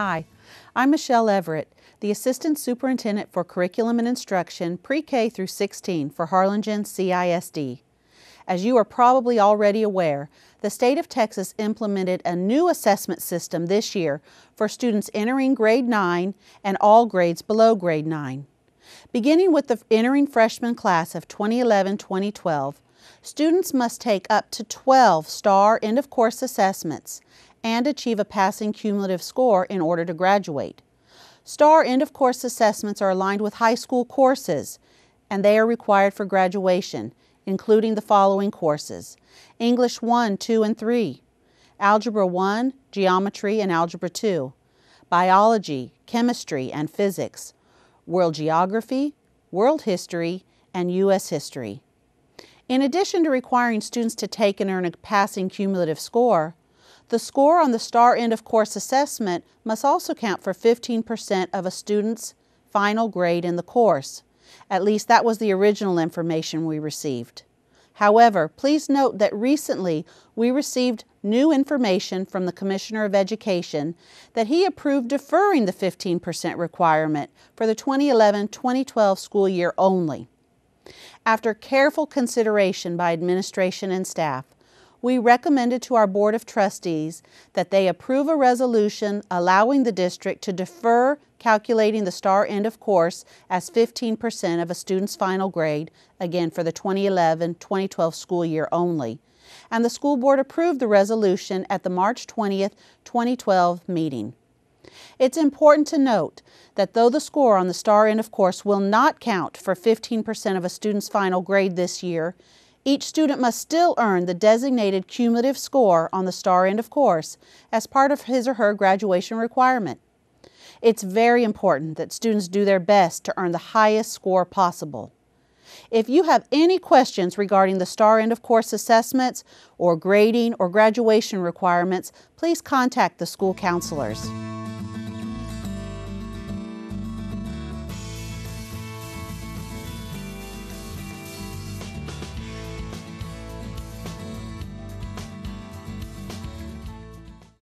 Hi, I'm Michelle Everett, the Assistant Superintendent for Curriculum and Instruction Pre-K through 16 for Harlingen CISD. As you are probably already aware, the state of Texas implemented a new assessment system this year for students entering grade 9 and all grades below grade 9. Beginning with the entering freshman class of 2011-2012, students must take up to 12 STAR end-of-course assessments and achieve a passing cumulative score in order to graduate. STAR end of course assessments are aligned with high school courses and they are required for graduation, including the following courses English 1, 2, and 3, Algebra 1, Geometry and Algebra 2, Biology, Chemistry, and Physics, World Geography, World History, and U.S. History. In addition to requiring students to take and earn a passing cumulative score, the score on the star end of course assessment must also count for 15% of a student's final grade in the course. At least that was the original information we received. However, please note that recently we received new information from the Commissioner of Education that he approved deferring the 15% requirement for the 2011-2012 school year only. After careful consideration by administration and staff, we recommended to our Board of Trustees that they approve a resolution allowing the district to defer calculating the star end of course as 15% of a student's final grade, again for the 2011-2012 school year only. And the school board approved the resolution at the March 20th, 2012 meeting. It's important to note that though the score on the star end of course will not count for 15% of a student's final grade this year, each student must still earn the designated cumulative score on the star end of course as part of his or her graduation requirement. It's very important that students do their best to earn the highest score possible. If you have any questions regarding the STAR end of course assessments or grading or graduation requirements, please contact the school counselors.